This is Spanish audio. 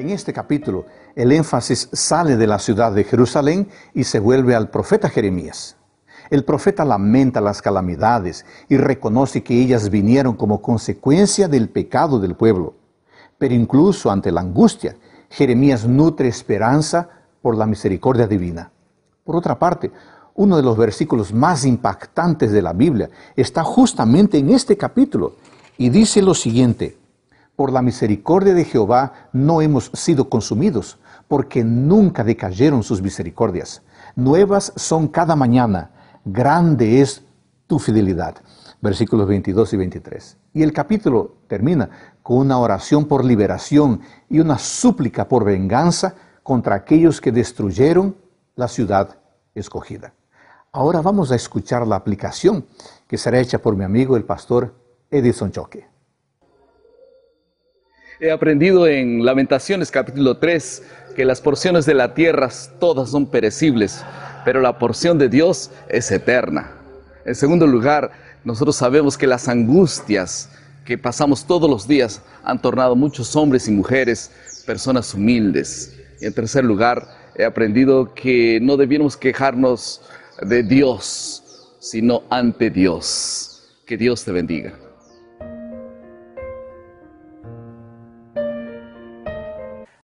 En este capítulo, el énfasis sale de la ciudad de Jerusalén y se vuelve al profeta Jeremías. El profeta lamenta las calamidades y reconoce que ellas vinieron como consecuencia del pecado del pueblo. Pero incluso ante la angustia, Jeremías nutre esperanza por la misericordia divina. Por otra parte, uno de los versículos más impactantes de la Biblia está justamente en este capítulo y dice lo siguiente, por la misericordia de Jehová no hemos sido consumidos, porque nunca decayeron sus misericordias. Nuevas son cada mañana, grande es tu fidelidad. Versículos 22 y 23. Y el capítulo termina con una oración por liberación y una súplica por venganza contra aquellos que destruyeron la ciudad escogida. Ahora vamos a escuchar la aplicación que será hecha por mi amigo el pastor Edison Choque. He aprendido en Lamentaciones capítulo 3 que las porciones de la tierra todas son perecibles, pero la porción de Dios es eterna. En segundo lugar, nosotros sabemos que las angustias que pasamos todos los días han tornado muchos hombres y mujeres personas humildes. Y en tercer lugar, he aprendido que no debiéramos quejarnos de Dios, sino ante Dios. Que Dios te bendiga.